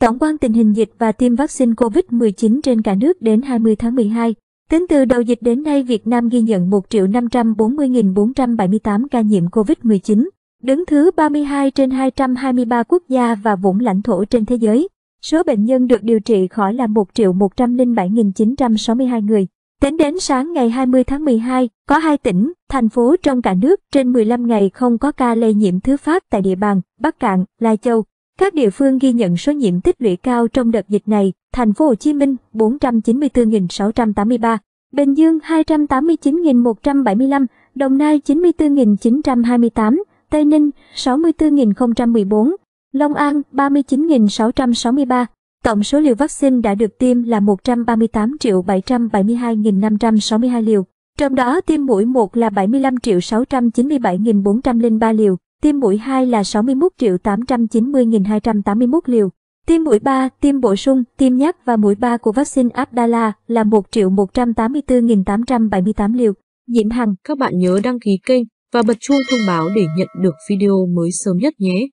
Tổng quan tình hình dịch và tiêm vaccine COVID-19 trên cả nước đến 20 tháng 12. Tính từ đầu dịch đến nay, Việt Nam ghi nhận 1.540.478 ca nhiễm COVID-19, đứng thứ 32 trên 223 quốc gia và vùng lãnh thổ trên thế giới. Số bệnh nhân được điều trị khỏi là 1.107.962 người. Tính đến sáng ngày 20 tháng 12, có hai tỉnh, thành phố trong cả nước trên 15 ngày không có ca lây nhiễm thứ phát tại địa bàn Bắc Cạn, Lai Châu, các địa phương ghi nhận số nhiễm tích lũy cao trong đợt dịch này, thành phố Hồ Chí Minh 494.683, Bình Dương 289.175, Đồng Nai 94.928, Tây Ninh 64.014, Long An 39.663. Tổng số liều vaccine đã được tiêm là 138.772.562 liều, trong đó tiêm mũi 1 là 75.697.403 liều, tiêm mũi 2 là 61 890.281 liều. Tiêm mũi 3, tiêm bổ sung, tiêm nhắc và mũi 3 của vaccine Abdala là 1 184.878 liều. Nhiễm Hằng, các bạn nhớ đăng ký kênh và bật chuông thông báo để nhận được video mới sớm nhất nhé.